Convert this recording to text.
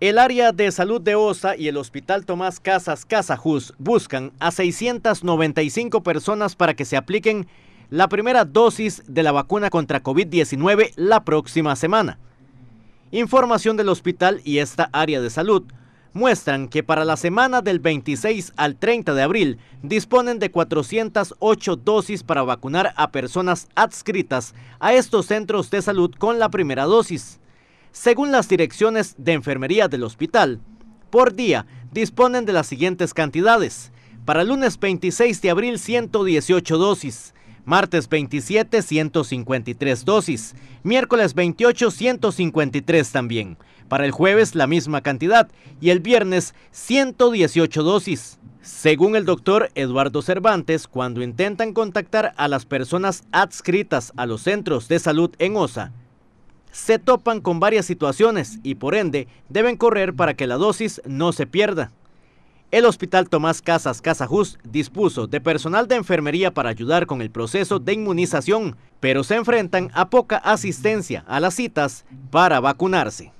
El área de salud de OSA y el Hospital Tomás Casas Casajus buscan a 695 personas para que se apliquen la primera dosis de la vacuna contra COVID-19 la próxima semana. Información del hospital y esta área de salud muestran que para la semana del 26 al 30 de abril disponen de 408 dosis para vacunar a personas adscritas a estos centros de salud con la primera dosis según las direcciones de enfermería del hospital, por día disponen de las siguientes cantidades. Para lunes 26 de abril 118 dosis, martes 27 153 dosis, miércoles 28 153 también, para el jueves la misma cantidad y el viernes 118 dosis. Según el doctor Eduardo Cervantes, cuando intentan contactar a las personas adscritas a los centros de salud en OSA, se topan con varias situaciones y por ende deben correr para que la dosis no se pierda. El Hospital Tomás Casas Casajus dispuso de personal de enfermería para ayudar con el proceso de inmunización, pero se enfrentan a poca asistencia a las citas para vacunarse.